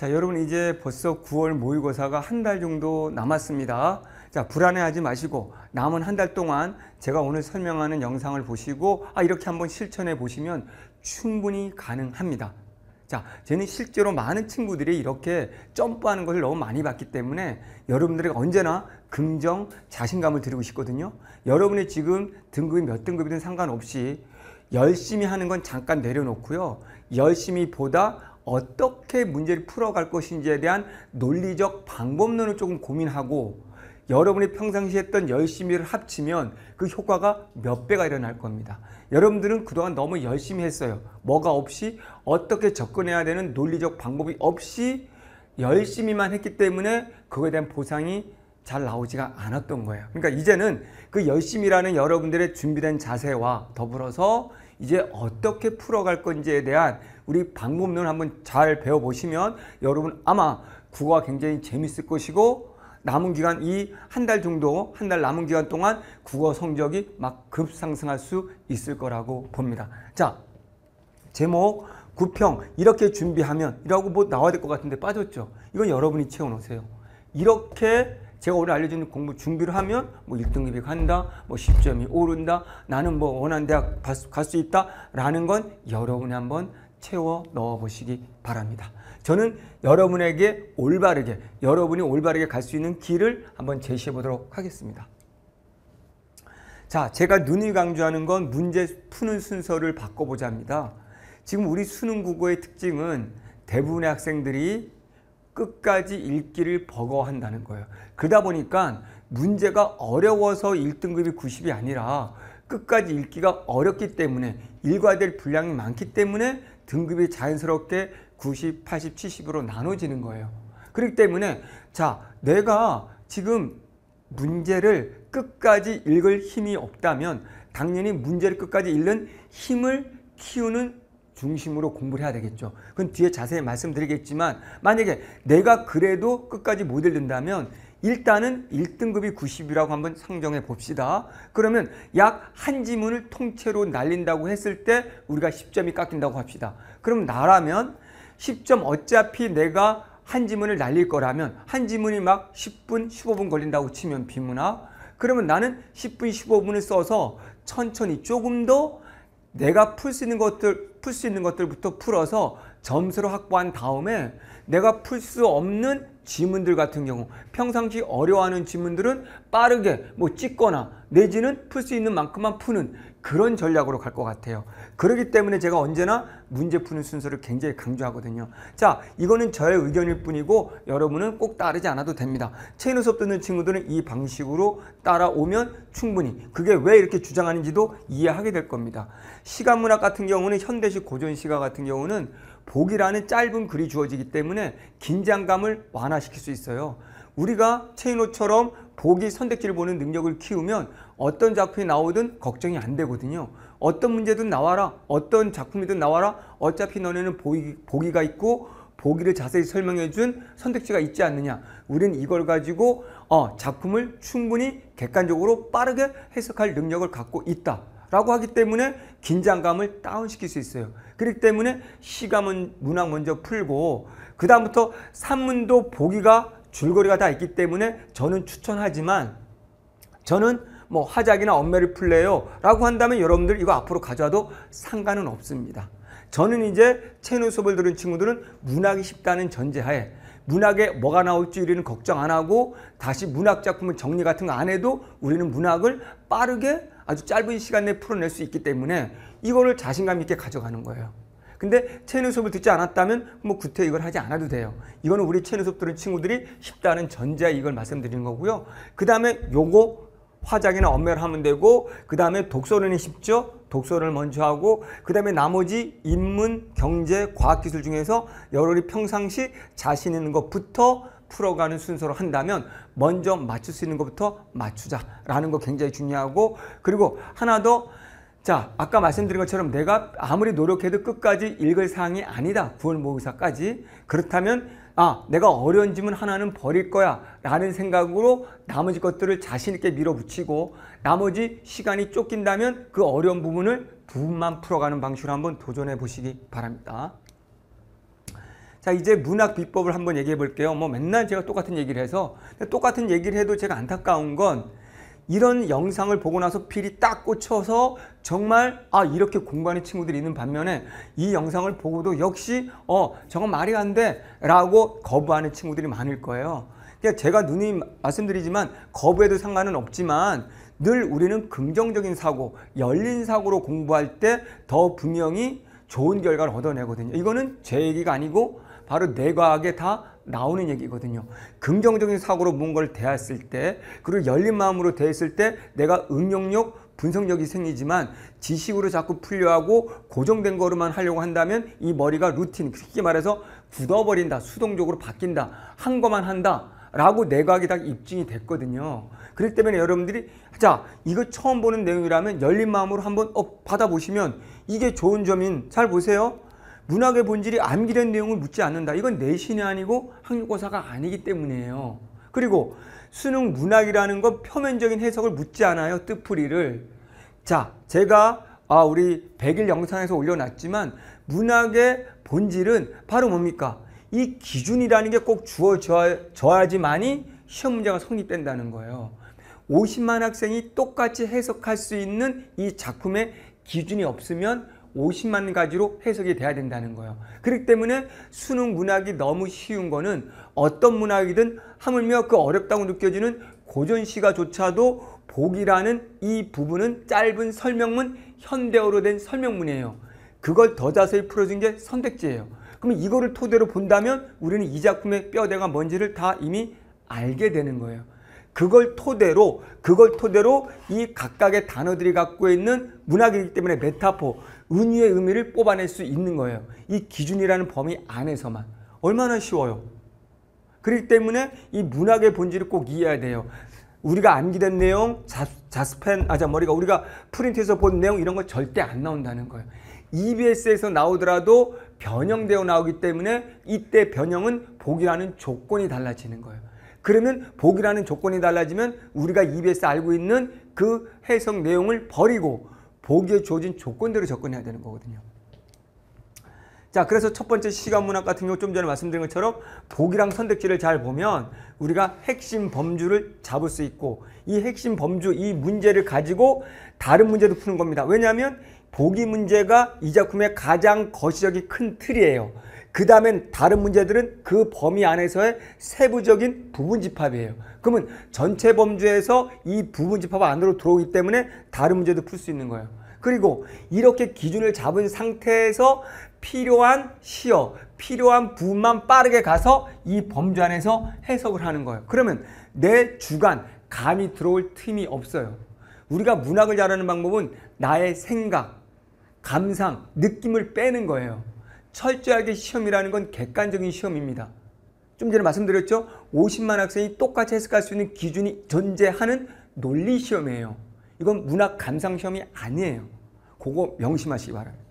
자, 여러분 이제 벌써 9월 모의고사가 한 달 정도 남았습니다. 자, 불안해하지 마시고 남은 한 달 동안 제가 오늘 설명하는 영상을 보시고 아, 이렇게 한번 실천해 보시면 충분히 가능합니다. 자, 저는 실제로 많은 친구들이 이렇게 점프하는 것을 너무 많이 봤기 때문에 여러분들에게 언제나 긍정, 자신감을 드리고 싶거든요. 여러분의 지금 등급이 몇 등급이든 상관없이 열심히 하는 건 잠깐 내려놓고요. 열심히 보다 어떻게 문제를 풀어갈 것인지에 대한 논리적 방법론을 조금 고민하고 여러분이 평상시에 했던 열심히를 합치면 그 효과가 몇 배가 일어날 겁니다. 여러분들은 그동안 너무 열심히 했어요. 뭐가 없이 어떻게 접근해야 되는 논리적 방법이 없이 열심히만 했기 때문에 그거에 대한 보상이 잘 나오지가 않았던 거예요. 그러니까 이제는 그 열심이라는 여러분들의 준비된 자세와 더불어서 이제 어떻게 풀어갈 건지에 대한 우리 방법론 한번 잘 배워보시면 여러분 아마 국어가 굉장히 재밌을 것이고 남은 기간 이 한 달 정도 한 달 남은 기간 동안 국어 성적이 막 급상승할 수 있을 거라고 봅니다. 자 제목 구평 이렇게 준비하면 이라고 뭐 나와야 될 것 같은데 빠졌죠. 이건 여러분이 채워놓으세요. 이렇게 제가 오늘 알려준 공부 준비를 하면 뭐 1등급이 간다, 뭐 10점이 오른다, 나는 뭐 원하는 대학 갈 수 있다라는 건 여러분이 한번 채워 넣어 보시기 바랍니다. 저는 여러분에게 올바르게, 여러분이 올바르게 갈 수 있는 길을 한번 제시해 보도록 하겠습니다. 자, 제가 눈이 강조하는 건 문제 푸는 순서를 바꿔보자 합니다. 지금 우리 수능 국어의 특징은 대부분의 학생들이 끝까지 읽기를 버거워한다는 거예요. 그러다 보니까 문제가 어려워서 1등급이 90이 아니라 끝까지 읽기가 어렵기 때문에 일과될 분량이 많기 때문에 등급이 자연스럽게 90, 80, 70으로 나눠지는 거예요. 그렇기 때문에 자 내가 지금 문제를 끝까지 읽을 힘이 없다면 당연히 문제를 끝까지 읽는 힘을 키우는 중심으로 공부를 해야 되겠죠. 그건 뒤에 자세히 말씀드리겠지만 만약에 내가 그래도 끝까지 못 읽는다면 일단은 1등급이 90이라고 한번 상정해 봅시다. 그러면 약 한 지문을 통째로 날린다고 했을 때 우리가 10점이 깎인다고 합시다. 그럼 나라면 10점 어차피 내가 한 지문을 날릴 거라면 한 지문이 막 10분, 15분 걸린다고 치면 비문학 그러면 나는 10분, 15분을 써서 천천히 조금 더 내가 풀 수 있는 것들 풀수 있는 것들부터 풀어서 점수로 확보한 다음에 내가 풀 수 없는 지문들 같은 경우 평상시 어려워하는 지문들은 빠르게 뭐 찍거나 내지는 풀 수 있는 만큼만 푸는 그런 전략으로 갈 것 같아요. 그러기 때문에 제가 언제나 문제 푸는 순서를 굉장히 강조하거든요. 자, 이거는 저의 의견일 뿐이고 여러분은 꼭 따르지 않아도 됩니다. 체인 수업 듣는 친구들은 이 방식으로 따라오면 충분히 그게 왜 이렇게 주장하는지도 이해하게 될 겁니다. 시간문학 같은 경우는 현대 현대식 고전 시가 같은 경우는 복이라는 짧은 글이 주어지기 때문에 긴장감을 완화시킬 수 있어요. 우리가 체인호처럼 보기 선택지를 보는 능력을 키우면 어떤 작품이 나오든 걱정이 안 되거든요. 어떤 문제든 나와라. 어떤 작품이든 나와라. 어차피 너네는 보기, 보기가 있고 보기를 자세히 설명해 준 선택지가 있지 않느냐. 우리는 이걸 가지고 어, 작품을 충분히 객관적으로 빠르게 해석할 능력을 갖고 있다. 라고 하기 때문에 긴장감을 다운시킬 수 있어요. 그렇기 때문에 시감은 문항 먼저 풀고 그 다음부터 산문도 보기가 줄거리가 다 있기 때문에 저는 추천하지만 저는 뭐화작이나 엄매를 풀래요 라고 한다면 여러분들 이거 앞으로 가져와도 상관은 없습니다. 저는 이제 채널 수업을 들은 친구들은 문학이 쉽다는 전제하에 문학에 뭐가 나올지 우리는 걱정 안 하고 다시 문학 작품을 정리 같은 거 안 해도 우리는 문학을 빠르게 아주 짧은 시간 내에 풀어낼 수 있기 때문에 이거를 자신감 있게 가져가는 거예요. 근데 체인 수업을 듣지 않았다면 뭐 구태 이걸 하지 않아도 돼요. 이거는 우리 체인 수업 들은 친구들이 쉽다는 전제 에 이걸 말씀드리는 거고요. 그 다음에 요거 화장이나 엄매를 하면 되고 그 다음에 독서는 쉽죠? 독서를 먼저 하고 그 다음에 나머지 인문, 경제, 과학기술 중에서 여러분이 평상시 자신 있는 것부터 풀어가는 순서로 한다면 먼저 맞출 수 있는 것부터 맞추자라는 거 굉장히 중요하고 그리고 하나 더 자, 아까 말씀드린 것처럼 내가 아무리 노력해도 끝까지 읽을 사항이 아니다. 구월 모의사까지. 그렇다면 아, 내가 어려운 질문 하나는 버릴 거야 라는 생각으로 나머지 것들을 자신 있게 밀어붙이고 나머지 시간이 쫓긴다면 그 어려운 부분을 부분만 풀어가는 방식으로 한번 도전해 보시기 바랍니다. 자 이제 문학 비법을 한번 얘기해 볼게요. 뭐 맨날 제가 똑같은 얘기를 해서 똑같은 얘기를 해도 제가 안타까운 건 이런 영상을 보고 나서 필이 딱 꽂혀서 정말 아 이렇게 공부하는 친구들이 있는 반면에 이 영상을 보고도 역시 어 저건 말이 안 돼 라고 거부하는 친구들이 많을 거예요. 그러니까 제가 누누이 말씀드리지만 거부해도 상관은 없지만 늘 우리는 긍정적인 사고, 열린 사고로 공부할 때 더 분명히 좋은 결과를 얻어내거든요. 이거는 제 얘기가 아니고 바로 내과학에다 나오는 얘기거든요. 긍정적인 사고로 뭔가를 대했을 때 그리고 열린 마음으로 대했을 때 내가 응용력, 분석력이 생기지만 지식으로 자꾸 풀려하고 고정된 거로만 하려고 한다면 이 머리가 루틴, 쉽게 말해서 굳어버린다, 수동적으로 바뀐다, 한 거만 한다. 라고 내각이 딱 입증이 됐거든요. 그렇기 때문에 여러분들이 자 이거 처음 보는 내용이라면 열린 마음으로 한번 어, 받아보시면 이게 좋은 점인 잘 보세요. 문학의 본질이 암기된 내용을 묻지 않는다. 이건 내신이 아니고 학력고사가 아니기 때문이에요. 그리고 수능 문학이라는 건 표면적인 해석을 묻지 않아요. 뜻풀이를. 자, 제가 아, 우리 100일 영상에서 올려놨지만 문학의 본질은 바로 뭡니까? 이 기준이라는 게 꼭 주어져야지만이 시험 문제가 성립된다는 거예요. 50만 학생이 똑같이 해석할 수 있는 이 작품의 기준이 없으면 50만 가지로 해석이 돼야 된다는 거예요. 그렇기 때문에 수능 문학이 너무 쉬운 거는 어떤 문학이든 하물며 그 어렵다고 느껴지는 고전 시가조차도 복이라는 이 부분은 짧은 설명문, 현대어로 된 설명문이에요. 그걸 더 자세히 풀어준 게 선택지예요. 그럼 이거를 토대로 본다면 우리는 이 작품의 뼈대가 뭔지를 다 이미 알게 되는 거예요. 그걸 토대로 그걸 토대로 이 각각의 단어들이 갖고 있는 문학이기 때문에 메타포 은유의 의미를 뽑아낼 수 있는 거예요. 이 기준이라는 범위 안에서만. 얼마나 쉬워요. 그렇기 때문에 이 문학의 본질을 꼭 이해해야 돼요. 우리가 암기된 내용, 자, 스펜 아자 머리가 우리가 프린트에서 본 내용 이런 거 절대 안 나온다는 거예요. EBS에서 나오더라도 변형되어 나오기 때문에 이때 변형은 복이라는 조건이 달라지는 거예요. 그러면 복이라는 조건이 달라지면 우리가 EBS 알고 있는 그 해석 내용을 버리고 보기에 주어진 조건대로 접근해야 되는 거거든요. 자, 그래서 첫 번째 시간 문학 같은 경우 좀 전에 말씀드린 것처럼 복이랑 선택지를 잘 보면 우리가 핵심 범주를 잡을 수 있고 이 핵심 범주 이 문제를 가지고 다른 문제도 푸는 겁니다. 왜냐하면 보기 문제가 이 작품의 가장 거시적이큰 틀이에요. 그 다음엔 다른 문제들은 그 범위 안에서의 세부적인 부분 집합이에요. 그러면 전체 범주에서 이 부분 집합 안으로 들어오기 때문에 다른 문제도 풀 수 있는 거예요. 그리고 이렇게 기준을 잡은 상태에서 필요한 시어, 필요한 부분만 빠르게 가서 이 범주 안에서 해석을 하는 거예요. 그러면 내 주관, 감이 들어올 틈이 없어요. 우리가 문학을 잘하는 방법은 나의 생각, 감상, 느낌을 빼는 거예요. 철저하게 시험이라는 건 객관적인 시험입니다. 좀 전에 말씀드렸죠? 50만 학생이 똑같이 해석할 수 있는 기준이 존재하는 논리 시험이에요. 이건 문학 감상 시험이 아니에요. 그거 명심하시기 바랍니다.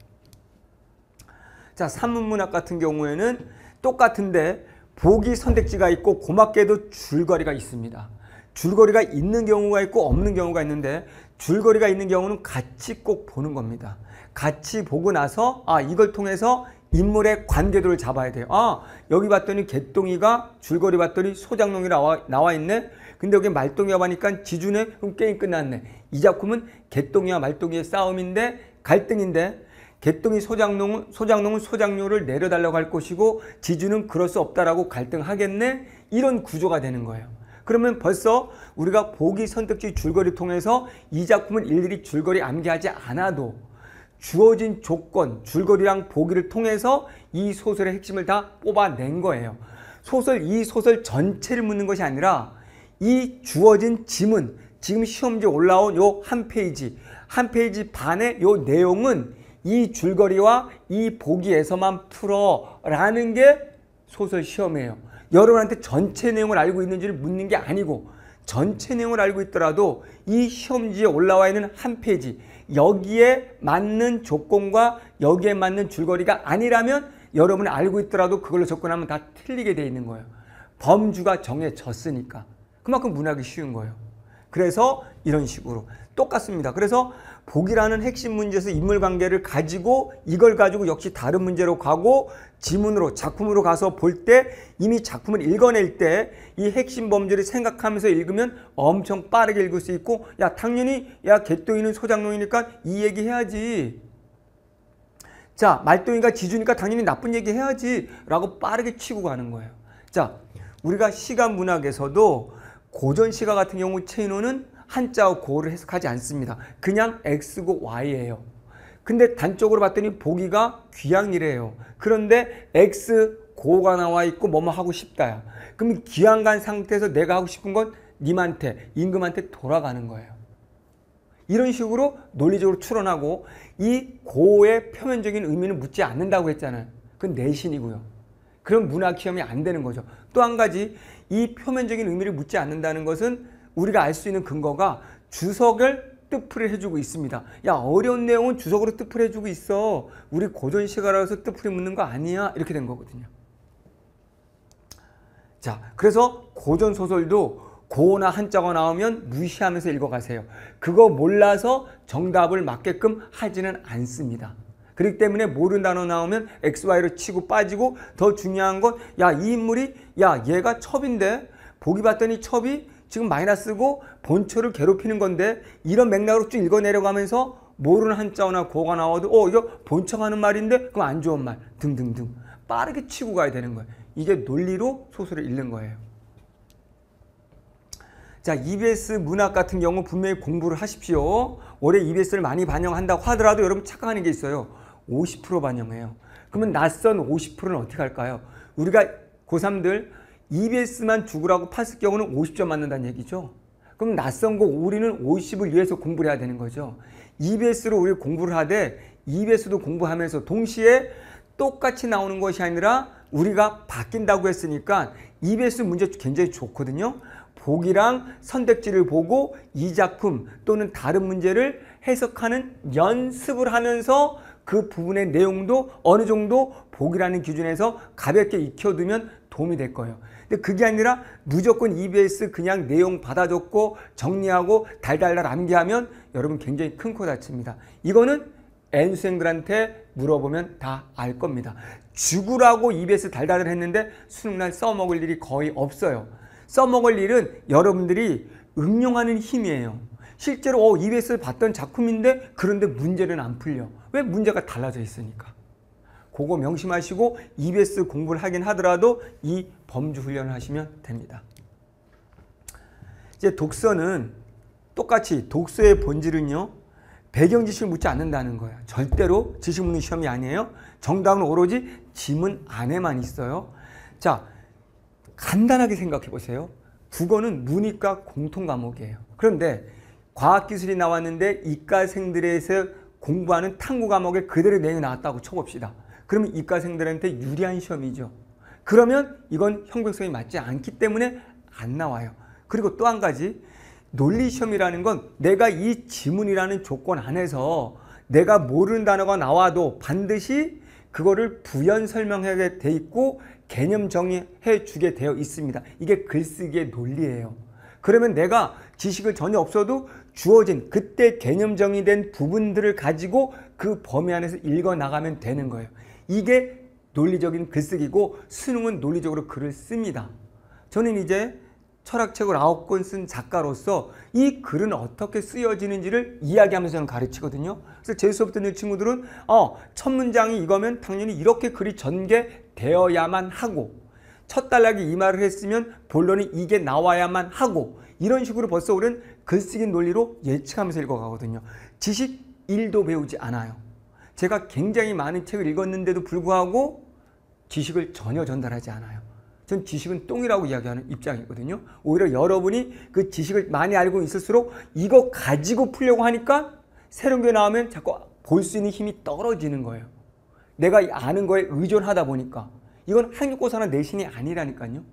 자, 산문문학 같은 경우에는 똑같은데 보기 선택지가 있고 고맙게도 줄거리가 있습니다. 줄거리가 있는 경우가 있고 없는 경우가 있는데 줄거리가 있는 경우는 같이 꼭 보는 겁니다. 같이 보고 나서 아 이걸 통해서 인물의 관계도를 잡아야 돼요. 아 여기 봤더니 개똥이가 줄거리 봤더니 소장농이 나와, 나와 있네. 근데 여기 말똥이와 보니까 지주네. 그럼 게임 끝났네. 이 작품은 개똥이와 말똥이의 싸움인데 갈등인데 개똥이 소장농은 소장농은 소장료를 내려달라고 할 것이고 지주는 그럴 수 없다라고 갈등하겠네. 이런 구조가 되는 거예요. 그러면 벌써 우리가 보기 선택지 줄거리 통해서 이작품은 일일이 줄거리 암기하지 않아도 주어진 조건, 줄거리랑 보기를 통해서 이 소설의 핵심을 다 뽑아낸 거예요. 소설, 이 소설 전체를 묻는 것이 아니라 이 주어진 지문, 지금 시험지 올라온 요 한 페이지, 한 페이지 반의 요 내용은 이 줄거리와 이 보기에서만 풀어라는 게 소설 시험이에요. 여러분한테 전체 내용을 알고 있는지를 묻는 게 아니고 전체 내용을 알고 있더라도 이 시험지에 올라와 있는 한 페이지 여기에 맞는 조건과 여기에 맞는 줄거리가 아니라면 여러분이 알고 있더라도 그걸로 접근하면 다 틀리게 돼 있는 거예요. 범주가 정해졌으니까 그만큼 문학이 쉬운 거예요. 그래서 이런 식으로 똑같습니다. 그래서 복이라는 핵심 문제에서 인물 관계를 가지고 이걸 가지고 역시 다른 문제로 가고 지문으로 작품으로 가서 볼 때 이미 작품을 읽어낼 때 이 핵심 범죄를 생각하면서 읽으면 엄청 빠르게 읽을 수 있고 야 당연히 야 개똥이는 소장농이니까 이 얘기 해야지 자 말똥이가 지주니까 당연히 나쁜 얘기 해야지 라고 빠르게 치고 가는 거예요 자 우리가 시간 문학에서도 고전 시가 같은 경우 체인호는 한자와 고를 해석하지 않습니다. 그냥 X고 Y예요. 근데 단적으로 봤더니 보기가 귀향이래요. 그런데 X, 고가 나와 있고 뭐뭐 하고 싶다야. 그럼 귀향간 상태에서 내가 하고 싶은 건 님한테, 임금한테 돌아가는 거예요. 이런 식으로 논리적으로 추론하고 이 고의 표면적인 의미는 묻지 않는다고 했잖아요. 그건 내신이고요. 그럼 문학 시험이 안 되는 거죠. 또 한 가지 이 표면적인 의미를 묻지 않는다는 것은 우리가 알 수 있는 근거가 주석을 뜻풀이 해주고 있습니다. 야 어려운 내용은 주석으로 뜻풀이 해주고 있어. 우리 고전 시가라서 뜻풀이 묻는 거 아니야. 이렇게 된 거거든요. 자 그래서 고전 소설도 고어나 한자가 나오면 무시하면서 읽어가세요. 그거 몰라서 정답을 맞게끔 하지는 않습니다. 그렇기 때문에 모르는 단어 나오면 XY로 치고 빠지고 더 중요한 건야이 인물이 야 얘가 첩인데 보기 봤더니 첩이 지금 마이너스고 본초를 괴롭히는 건데 이런 맥락으로 쭉 읽어 내려가면서 모르는 한자어나 고가 나와도 어 이거 본가 하는 말인데 그럼 안 좋은 말 등등등 빠르게 치고 가야 되는 거예요. 이게 논리로 소설을 읽는 거예요. 자 EBS 문학 같은 경우 분명히 공부를 하십시오. 올해 EBS를 많이 반영한다고 하더라도 여러분 착각하는 게 있어요. 50% 반영해요. 그러면 낯선 50%는 어떻게 할까요? 우리가 고3들 EBS만 죽으라고 팠을 경우는 50점 맞는다는 얘기죠. 그럼 낯선 거 우리는 50을 위해서 공부를 해야 되는 거죠. EBS로 우리 공부를 하되 EBS도 공부하면서 동시에 똑같이 나오는 것이 아니라 우리가 바뀐다고 했으니까 EBS 문제 굉장히 좋거든요. 보기랑 선택지를 보고 이 작품 또는 다른 문제를 해석하는 연습을 하면서 그 부분의 내용도 어느 정도 보기라는 기준에서 가볍게 익혀두면 도움이 될 거예요. 근데 그게 아니라 무조건 EBS 그냥 내용 받아줬고 정리하고 달달달 암기하면 여러분 굉장히 큰 코 다칩니다. 이거는 N수생들한테 물어보면 다 알 겁니다. 죽으라고 EBS 달달을 했는데 수능날 써먹을 일이 거의 없어요. 써먹을 일은 여러분들이 응용하는 힘이에요. 실제로 어, EBS를 봤던 작품인데 그런데 문제는 안 풀려. 왜? 문제가 달라져 있으니까. 그거 명심하시고 EBS 공부를 하긴 하더라도 이 범주 훈련을 하시면 됩니다. 이제 독서는 똑같이 독서의 본질은요. 배경 지식을 묻지 않는다는 거예요. 절대로 지식 묻는 시험이 아니에요. 정답은 오로지 지문 안에만 있어요. 자, 간단하게 생각해 보세요. 국어는 문이과 공통 과목이에요. 그런데 과학기술이 나왔는데 이과생들에서 공부하는 탐구 과목에 그대로 내용 나왔다고 쳐봅시다. 그러면 이과생들한테 유리한 시험이죠. 그러면 이건 형평성이 맞지 않기 때문에 안 나와요. 그리고 또 한 가지 논리시험이라는 건 내가 이 지문이라는 조건 안에서 내가 모르는 단어가 나와도 반드시 그거를 부연 설명하게 돼 있고 개념 정의해 주게 되어 있습니다. 이게 글쓰기의 논리예요. 그러면 내가 지식을 전혀 없어도 주어진 그때 개념 정의된 부분들을 가지고 그 범위 안에서 읽어 나가면 되는 거예요. 이게 논리적인 글쓰기고 수능은 논리적으로 글을 씁니다. 저는 이제 철학책을 아홉 권쓴 작가로서 이 글은 어떻게 쓰여지는지를 이야기하면서 저는 가르치거든요. 그래서 제 수업 듣는 친구들은 어, 첫 문장이 이거면 당연히 이렇게 글이 전개되어야만 하고 첫 단락이 이 말을 했으면 본론이 이게 나와야만 하고 이런 식으로 벌써 우리는 글쓰기 논리로 예측하면서 읽어가거든요. 지식 1도 배우지 않아요. 제가 굉장히 많은 책을 읽었는데도 불구하고 지식을 전혀 전달하지 않아요. 전 지식은 똥이라고 이야기하는 입장이거든요. 오히려 여러분이 그 지식을 많이 알고 있을수록 이거 가지고 풀려고 하니까 새로운 게 나오면 자꾸 볼 수 있는 힘이 떨어지는 거예요. 내가 아는 거에 의존하다 보니까 이건 학력고사나 내신이 아니라니까요.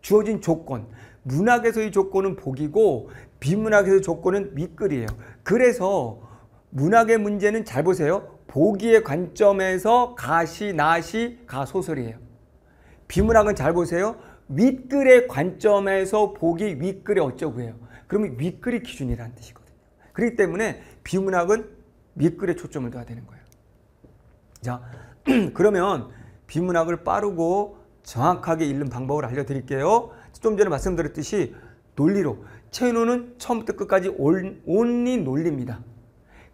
주어진 조건, 문학에서의 조건은 복이고 비문학에서의 조건은 밑글이에요. 그래서 문학의 문제는 잘 보세요. 보기의 관점에서 가시, 나시, 가소설이에요. 비문학은 잘 보세요. 윗글의 관점에서 보기 윗글의 어쩌구예요. 그러면 윗글이 기준이라는 뜻이거든요. 그렇기 때문에 비문학은 윗글에 초점을 둬야 되는 거예요. 자, 그러면 비문학을 빠르고 정확하게 읽는 방법을 알려드릴게요. 좀 전에 말씀드렸듯이 논리로 채노는 처음부터 끝까지 온, 온리 논리입니다.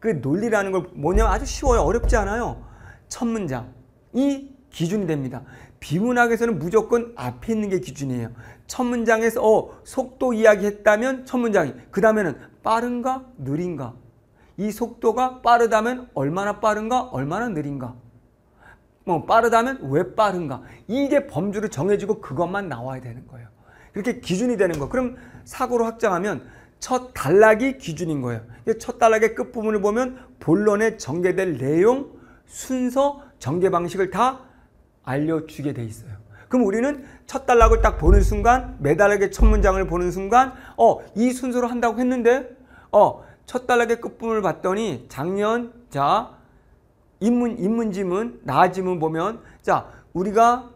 그 논리라는 걸 뭐냐 면 아주 쉬워요. 어렵지 않아요. 첫 문장이 기준이 됩니다. 비문학에서는 무조건 앞에 있는 게 기준이에요. 첫 문장에서 어, 속도 이야기했다면 첫 문장이 그 다음에는 빠른가 느린가 이 속도가 빠르다면 얼마나 빠른가 얼마나 느린가 뭐 빠르다면 왜 빠른가 이게 범주를 정해지고 그것만 나와야 되는 거예요. 그렇게 기준이 되는 거. 그럼 사고로 확장하면 첫 단락이 기준인 거예요. 첫 단락의 끝부분을 보면 본론에 전개될 내용, 순서, 전개 방식을 다 알려주게 돼 있어요. 그럼 우리는 첫 단락을 딱 보는 순간, 매달락의 첫 문장을 보는 순간, 어, 이 순서로 한다고 했는데, 어, 첫 단락의 끝부분을 봤더니 작년, 자, 입문입문지문 나지문 보면, 자, 우리가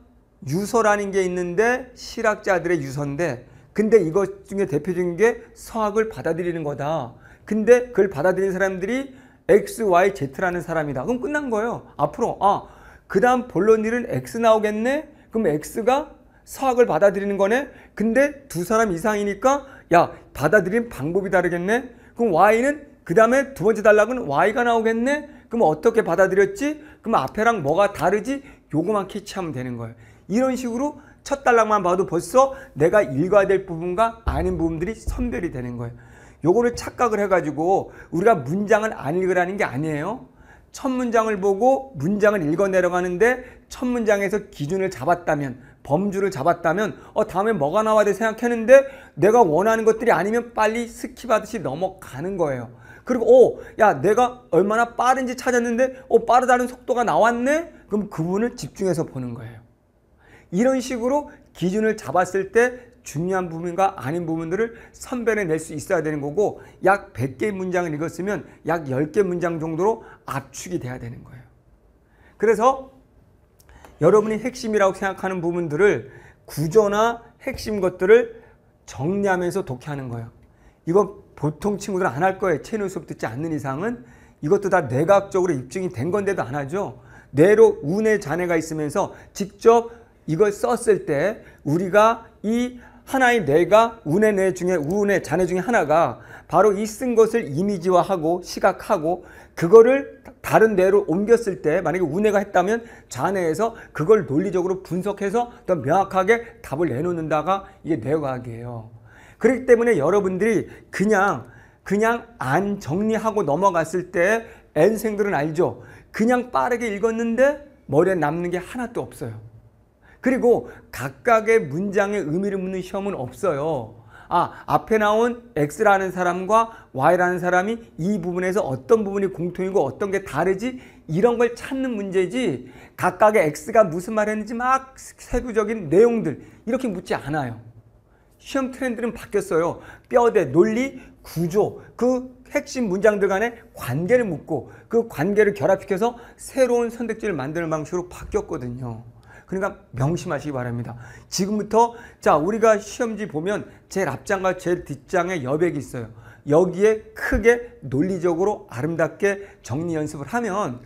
유서라는 게 있는데, 실학자들의 유서인데, 근데 이것 중에 대표적인 게 서학을 받아들이는 거다. 근데 그걸 받아들인 사람들이 X, Y, Z라는 사람이다. 그럼 끝난 거예요. 앞으로 아, 그 다음 본론일은 X 나오겠네? 그럼 X가 서학을 받아들이는 거네? 근데 두 사람 이상이니까 야, 받아들인 방법이 다르겠네? 그럼 Y는 그 다음에 두 번째 단락은 Y가 나오겠네? 그럼 어떻게 받아들였지? 그럼 앞에랑 뭐가 다르지? 요거만 캐치하면 되는 거예요. 이런 식으로 첫 단락만 봐도 벌써 내가 읽어야 될 부분과 아닌 부분들이 선별이 되는 거예요. 요거를 착각을 해가지고 우리가 문장을 안 읽으라는 게 아니에요. 첫 문장을 보고 문장을 읽어 내려가는데 첫 문장에서 기준을 잡았다면 범주를 잡았다면 어 다음에 뭐가 나와야 돼 생각했는데 내가 원하는 것들이 아니면 빨리 스킵하듯이 넘어가는 거예요. 그리고 오야 내가 얼마나 빠른지 찾았는데 오 빠르다는 속도가 나왔네? 그럼 그분을 집중해서 보는 거예요. 이런 식으로 기준을 잡았을 때 중요한 부분과 아닌 부분들을 선별해 낼 수 있어야 되는 거고 약 100개 의 문장을 읽었으면 약 10개 문장 정도로 압축이 돼야 되는 거예요. 그래서 여러분이 핵심이라고 생각하는 부분들을 구조나 핵심 것들을 정리하면서 독해하는 거예요. 이거 보통 친구들안 할 거예요. 채널 수업 듣지 않는 이상은 이것도 다뇌각적으로 입증이 된 건데도 안 하죠. 뇌로 운의 잔해가 있으면서 직접 이걸 썼을 때 우리가 이 하나의 내가 운의 내 중에 우운의 자네 중에 하나가 바로 이 쓴 것을 이미지화하고 시각하고 그거를 다른 데로 옮겼을 때 만약에 우뇌가 했다면 자뇌에서 그걸 논리적으로 분석해서 더 명확하게 답을 내놓는다가 이게 뇌과학이에요. 그렇기 때문에 여러분들이 그냥 그냥 안 정리하고 넘어갔을 때 N생들은 알죠. 그냥 빠르게 읽었는데 머리에 남는 게 하나도 없어요. 그리고 각각의 문장의 의미를 묻는 시험은 없어요. 아, 앞에 나온 X라는 사람과 Y라는 사람이 이 부분에서 어떤 부분이 공통이고 어떤 게 다르지? 이런 걸 찾는 문제지 각각의 X가 무슨 말 했는지 막 세부적인 내용들 이렇게 묻지 않아요. 시험 트렌드는 바뀌었어요. 뼈대, 논리, 구조, 그 핵심 문장들 간의 관계를 묻고 그 관계를 결합시켜서 새로운 선택지를 만드는 방식으로 바뀌었거든요. 그러니까 명심하시기 바랍니다. 지금부터 자 우리가 시험지 보면 제일 앞장과 제일 뒷장에 여백이 있어요. 여기에 크게 논리적으로 아름답게 정리 연습을 하면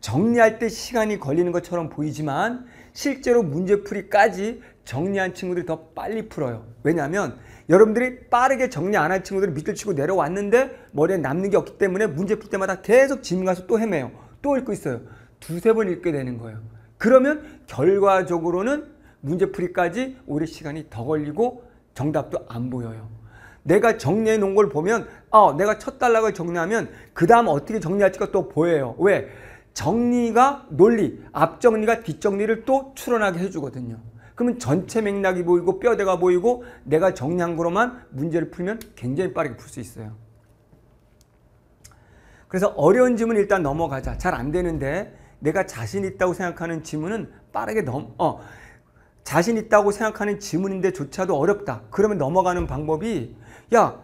정리할 때 시간이 걸리는 것처럼 보이지만 실제로 문제풀이까지 정리한 친구들이 더 빨리 풀어요. 왜냐하면 여러분들이 빠르게 정리 안 한 친구들이 밑을 치고 내려왔는데 머리에 남는 게 없기 때문에 문제 풀 때마다 계속 짐가서또 헤매요. 또 읽고 있어요. 두세 번 읽게 되는 거예요. 그러면 결과적으로는 문제풀이까지 오래 시간이 더 걸리고 정답도 안 보여요. 내가 정리해 놓은 걸 보면 어, 내가 첫 단락을 정리하면 그 다음 어떻게 정리할지가 또 보여요. 왜? 정리가 논리, 앞정리가 뒷정리를 또 추론하게 해주거든요. 그러면 전체 맥락이 보이고 뼈대가 보이고 내가 정리한 거로만 문제를 풀면 굉장히 빠르게 풀 수 있어요. 그래서 어려운 질문 일단 넘어가자. 잘 안 되는데 내가 자신 있다고 생각하는 지문은 빠르게 넘, 어, 자신 있다고 생각하는 지문인데조차도 어렵다. 그러면 넘어가는 방법이, 야,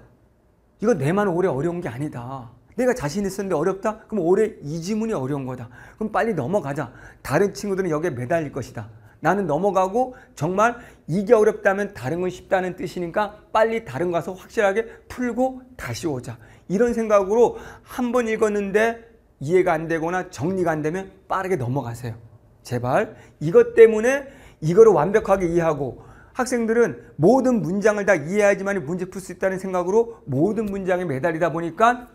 이거 내만 오래 어려운 게 아니다. 내가 자신 있었는데 어렵다? 그럼 올해 이 지문이 어려운 거다. 그럼 빨리 넘어가자. 다른 친구들은 여기에 매달릴 것이다. 나는 넘어가고 정말 이게 어렵다면 다른 건 쉽다는 뜻이니까 빨리 다른 가서 확실하게 풀고 다시 오자. 이런 생각으로 한 번 읽었는데 이해가 안 되거나 정리가 안 되면 빠르게 넘어가세요. 제발 이것 때문에 이거를 완벽하게 이해하고 학생들은 모든 문장을 다 이해하지만 문제 풀 수 있다는 생각으로 모든 문장에 매달리다 보니까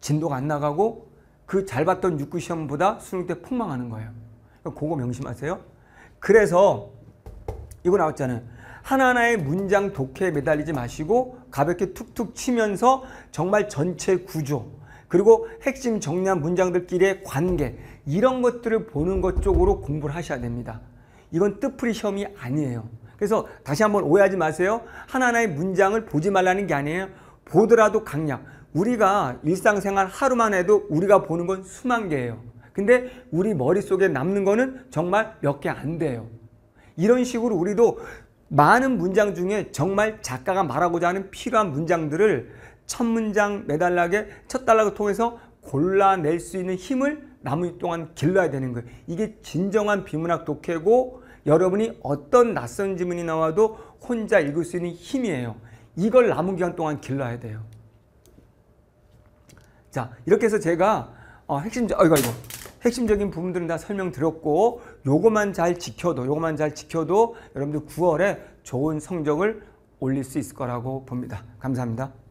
진도가 안 나가고 그 잘 봤던 육구 시험보다 수능 때 폭망하는 거예요. 그거 명심하세요. 그래서 이거 나왔잖아요. 하나하나의 문장 독해에 매달리지 마시고 가볍게 툭툭 치면서 정말 전체 구조 그리고 핵심 정리한 문장들끼리의 관계 이런 것들을 보는 것 쪽으로 공부를 하셔야 됩니다. 이건 뜻풀이 시험이 아니에요. 그래서 다시 한번 오해하지 마세요. 하나하나의 문장을 보지 말라는 게 아니에요. 보더라도 강약. 우리가 일상생활 하루만 해도 우리가 보는 건 수만 개예요. 근데 우리 머릿속에 남는 거는 정말 몇 개 안 돼요. 이런 식으로 우리도 많은 문장 중에 정말 작가가 말하고자 하는 필요한 문장들을 첫 문장 매달락에 첫달락을 통해서 골라낼 수 있는 힘을 나무 동안 길러야 되는 거예요. 이게 진정한 비문학 독해고 여러분이 어떤 낯선 지문이 나와도 혼자 읽을 수 있는 힘이에요. 이걸 나무 기간 동안 길러야 돼요. 자 이렇게 해서 제가 어, 핵심적 어이거 이거 핵심적인 부분들은 다 설명드렸고 요것만 잘 지켜도 요것만 잘 지켜도 여러분들 9월에 좋은 성적을 올릴 수 있을 거라고 봅니다. 감사합니다.